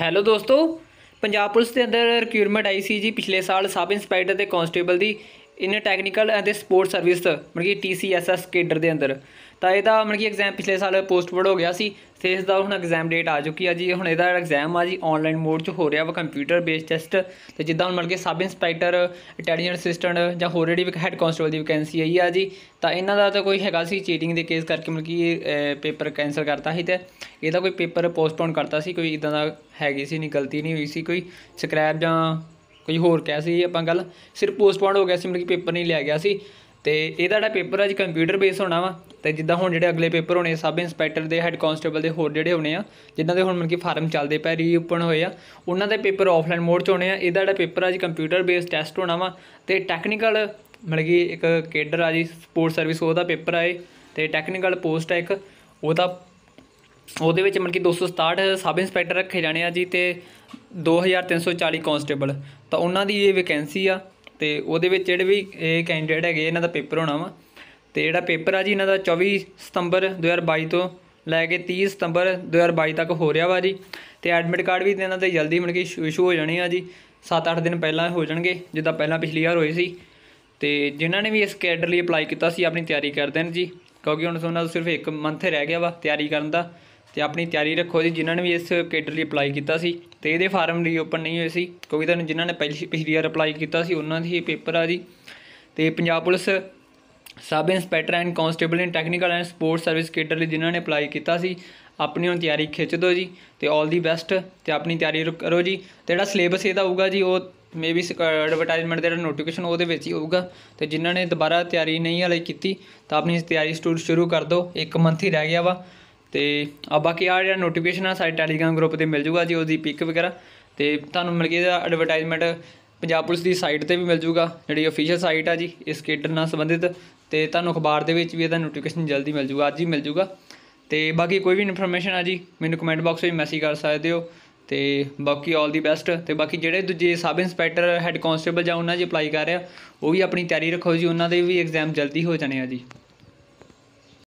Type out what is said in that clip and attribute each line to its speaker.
Speaker 1: hello ਦੋਸਤੋ Punjab police ਦੇ ਅੰਦਰ ਰਿਕਰੂਟਮੈਂਟ ਆਈ ਸੀ ਜੀ ਪਿਛਲੇ ਸਾਲ ਸਬ ਇੰਸਪੈਕਟਰ ਤੇ ਕਨਸਟੇਬਲ ਦੀ in technical and support service ਮਤਲਬ ਕਿ ਟੀਸੀਐਸਐਸ ਕੇਡਰ ਦੇ ਅੰਦਰ ਤਾਂ ਇਹਦਾ ਮਤਲਬ ਕਿ ਐਗਜ਼ਾਮ ਪਿਛਲੇ ਸਾਲ ਪੋਸਟਪੋਨ ਹੋ ਗਿਆ ਸੀ ਤੇ ਇਸ ਦਾ ਹੁਣ ਐਗਜ਼ਾਮ ਡੇਟ ਆ ਚੁੱਕੀ ਆ ਜੀ ਹੁਣ ਇਹਦਾ ਐਗਜ਼ਾਮ ਆ ਜੀ ਆਨਲਾਈਨ ਮੋਡ 'ਚ ਹੋ ਰਿਹਾ ਵਾ ਕੰਪਿਊਟਰ ਬੇਸ ਟੈਸਟ ਤੇ ਜਿੱਦਾਂ ਹੁਣ ਮਤਲਬ ਕਿ ਸਬ ਇੰਸਪੈਕਟਰ ਇੰਟੈਲੀਜੈਂਟ ਅਸਿਸਟੈਂਟ ਜਾਂ ਹੋਰ ਜਿਹੜੀ ਹੈਡ ਕਾਂਸਟੇਬਲ ਦੀ ਵੈਕੈਂਸੀ ਆਈ ਆ ਜੀ ਤਾਂ ਇਹਨਾਂ ਦਾ ਤਾਂ ਕੋਈ ਹੈਗਾ ਸੀ ਚੀਟਿੰਗ ਦੇ ਕੇਸ ਕਰਕੇ ਮਤਲਬ ਕਿ ਪੇਪਰ ਕੈਨਸਲ ਕਰਤਾ ਸੀ ਤੇ ਇਹਦਾ ਕੋਈ ਪੇਪਰ ਪੋਸਟਪੋਨ ਕਰਤਾ ਸੀ ਕੋਈ ਇਦਾਂ ਦਾ ਹੈਗੀ ਸੀ ਨਹੀਂ ਗਲਤੀ ਨਹੀਂ ਹੋਈ ਸੀ ਕੋਈ ਸਕ੍ਰੈਪ ਜਾਂ ਕੋਈ ਹੋਰ ਕਹਿ ਸੀ ਆਪਾਂ ਗੱਲ ਸਿਰਫ ਪੋਸਟਪੋਨ ਹੋ ਗਿਆ ਸੀ ਮਤਲਬ ਕਿ ਪੇਪਰ ਨਹੀਂ ਲਿਆ ਗਿਆ ਸੀ ਤੇ ਇਹਦਾ ਜਿਹੜਾ ਪੇਪਰ ਅੱਜ ਕੰਪਿਊਟਰ ਬੇਸ ਹੋਣਾ ਵਾ ਤੇ ਜਿੱਦਾਂ ਹੁਣ ਜਿਹੜੇ ਅਗਲੇ ਪੇਪਰ ਹੋਣੇ ਸਬ ਇੰਸਪੈਕਟਰ ਦੇ ਹੈੱਡ ਕਾਂਸਟੇਬਲ ਦੇ ਹੋਰ ਜਿਹੜੇ ਹੋਣੇ ਆ ਜਿਨ੍ਹਾਂ ਦੇ ਹੁਣ ਮਨ ਕੀ ਫਾਰਮ ਚੱਲਦੇ ਪੈ ਪਏ ਓਪਨ ਹੋਏ ਆ ਉਹਨਾਂ ਦੇ ਪੇਪਰ ਆਫਲਾਈਨ ਮੋਡ 'ਚ ਹੋਣੇ ਆ ਇਹਦਾ ਜਿਹੜਾ ਪੇਪਰ ਅੱਜ ਕੰਪਿਊਟਰ ਬੇਸ ਟੈਸਟ ਹੋਣਾ ਵਾ ਤੇ ਟੈਕਨੀਕਲ ਮਤਲਬ ਕਿ ਇੱਕ ਕੇਡਰ ਆ ਜੀ ਸਪੋਰਟ ਸਰਵਿਸ ਉਹਦਾ ਪੇਪਰ ਆਏ ਤੇ ਟੈਕਨੀਕਲ ਪੋਸਟ ਆ ਇੱਕ ਉਹਦਾ ਉਹਦੇ ਵਿੱਚ ਮਤਲਬ ਕਿ 267 ਸਬ ਇੰਸਪੈਕਟਰ ਰੱਖੇ ਜਾਣੇ ਆ ਜੀ ਤੇ 2340 ਕਨਸਟੇਬਲ ਤਾਂ ਉਹਨਾਂ ਦੀ ਇਹ ਵੈਕੈਂਸੀ ਆ ਤੇ ਉਹਦੇ ਵਿੱਚ ਜਿਹੜੇ ਵੀ ਇਹ ਕੈਂਡੀਡੇਟ ਹੈਗੇ ਇਹਨਾਂ ਦਾ ਪੇਪਰ ਹੋਣਾ ਵਾ ਤੇ ਜਿਹੜਾ ਪੇਪਰ ਆ ਜੀ ਇਹਨਾਂ ਦਾ 24 ਸਤੰਬਰ 2022 ਤੋਂ ਲੈ ਕੇ 30 ਸਤੰਬਰ 2022 ਤੱਕ ਹੋ ਰਿਹਾ ਵਾ ਜੀ ਤੇ ਐਡਮਿਟ ਕਾਰਡ ਵੀ ਇਹਨਾਂ ਦੇ ਜਲਦੀ ਮਤਲਬ ਕਿ ਇਸ਼ੂ ਹੋ ਜਾਣੇ ਆ ਜੀ 7-8 ਦਿਨ ਪਹਿਲਾਂ ਹੋ ਜਾਣਗੇ ਜਿੱਦਾਂ ਪਹਿਲਾਂ ਪਿਛਲੀ ਵਾਰ ਹੋਏ ਸੀ ਤੇ ਜਿਨ੍ਹਾਂ ਨੇ ਵੀ ਇਸ ਕੈਡਰ ਲਈ ਅਪਲਾਈ ਕੀਤਾ ਸੀ ਆਪਣੀ ਤਿਆਰੀ ਕਰਦੇ ਨੇ ਜੀ ਕਿਉਂਕਿ ਹੁਣ ਸੋਨਾ ਸਿਰਫ 1 ਮੰਥ ਰਹਿ ਗਿਆ ਵਾ ਤਿਆਰੀ ਕਰਨ ਦਾ ਤੇ ਆਪਣੀ ਤਿਆਰੀ ਰੱਖੋ ਜੀ ਜਿਨ੍ਹਾਂ ਨੇ ਵੀ ਇਸ ਕੈਟਰ ਲਈ ਅਪਲਾਈ ਕੀਤਾ ਸੀ ਤੇ ਇਹਦੇ ਫਾਰਮ ਰੀਓਪਨ ਨਹੀਂ ਹੋਏ ਸੀ ਕਿਉਂਕਿ ਤੁਹਾਨੂੰ ਜਿਨ੍ਹਾਂ ਨੇ ਪਹਿਲੀ ਪਿਛਲੀ ਵਾਰ ਅਪਲਾਈ ਕੀਤਾ ਸੀ ਉਹਨਾਂ ਦੀ ਪੇਪਰ ਆ ਜੀ ਤੇ Punjab police sub inspector and constable in technical and support service cadre ਲਈ ਜਿਨ੍ਹਾਂ ਨੇ ਅਪਲਾਈ ਕੀਤਾ ਸੀ ਆਪਣੀ ਹੁਣ ਤਿਆਰੀ ਖਿੱਚ ਦਿਓ ਜੀ ਤੇ 올 ਦੀ ਬੈਸਟ ਤੇ ਆਪਣੀ ਤਿਆਰੀ ਕਰੋ ਜੀ ਤੇ ਜਿਹੜਾ ਸਿਲੇਬਸ ਇਹਦਾ ਹੋਊਗਾ ਜੀ ਉਹ ਮੇਬੀ ਐਡਵਰਟਾਈਜ਼ਮੈਂਟ ਦੇ ਜਿਹੜਾ ਨੋਟੀਫਿਕੇਸ਼ਨ ਉਹਦੇ ਵਿੱਚ ਹੀ ਹੋਊਗਾ ਤੇ ਜਿਨ੍ਹਾਂ ਨੇ ਦੁਬਾਰਾ ਤਿਆਰੀ ਨਹੀਂ ਹਲੇ ਕੀਤੀ ਤਾਂ ਆਪਣੀ ਤਿਆਰੀ ਸਟੂਡ ਸ਼ੁਰੂ ਕਰ ਦਿਓ ਇੱਕ ਮੰਥ ਹੀ ਰਹਿ ਗਿਆ ਵਾ ਤੇ ਆ ਬਾਕੀ ਆ ਜਿਹੜਾ ਨੋਟੀਫਿਕੇਸ਼ਨ ਆ ਸਾਡੇ ਟੈਲੀਗ੍ਰਾਮ ਗਰੁੱਪ ਤੇ ਮਿਲ ਜੂਗਾ ਜੀ ਉਹਦੀ ਪਿਕ ਵਗੈਰਾ ਤੇ ਤੁਹਾਨੂੰ ਮਿਲ ਗਿਆ ਐਡਵਰਟਾਈਜ਼ਮੈਂਟ ਪੰਜਾਬ ਪੁਲਿਸ ਦੀ ਸਾਈਟ ਤੇ ਵੀ ਮਿਲ ਜੂਗਾ ਜਿਹੜੀ ਅਫੀਸ਼ੀਅਲ ਸਾਈਟ ਆ ਜੀ ਇਸ ਕੇਡਰ ਨਾਲ ਸੰਬੰਧਿਤ ਤੇ ਤੁਹਾਨੂੰ ਅਖਬਾਰ ਦੇ ਵਿੱਚ ਵੀ ਇਹਦਾ ਨੋਟੀਫਿਕੇਸ਼ਨ ਜਲਦੀ ਮਿਲ ਜੂਗਾ ਅੱਜ ਹੀ ਮਿਲ ਜੂਗਾ ਤੇ ਬਾਕੀ ਕੋਈ ਵੀ ਇਨਫੋਰਮੇਸ਼ਨ ਆ ਜੀ ਮੈਨੂੰ ਕਮੈਂਟ ਬਾਕਸ ਵਿੱਚ ਮੈਸੇਜ ਕਰ ਸਕਦੇ ਹੋ ਤੇ ਬਾਕੀ ਆਲ ਦੀ ਬੈਸਟ ਤੇ ਬਾਕੀ ਜਿਹੜੇ ਦੂਜੇ ਸਬ ਇੰਸਪੈਕਟਰ ਹੈੱਡ ਕਨਸਟੇਬਲ ਜਾਂ ਉਹਨਾਂ ਜੀ ਅਪਲਾਈ ਕਰ ਰਿਹਾ ਉਹ ਵੀ ਆਪਣੀ ਤਿਆਰੀ ਰੱਖੋ ਜੀ ਉਹਨਾਂ ਦੇ ਵੀ ਐਗਜ਼ਾਮ ਜਲਦੀ ਹੋ ਜਾਣੇ ਆ ਜੀ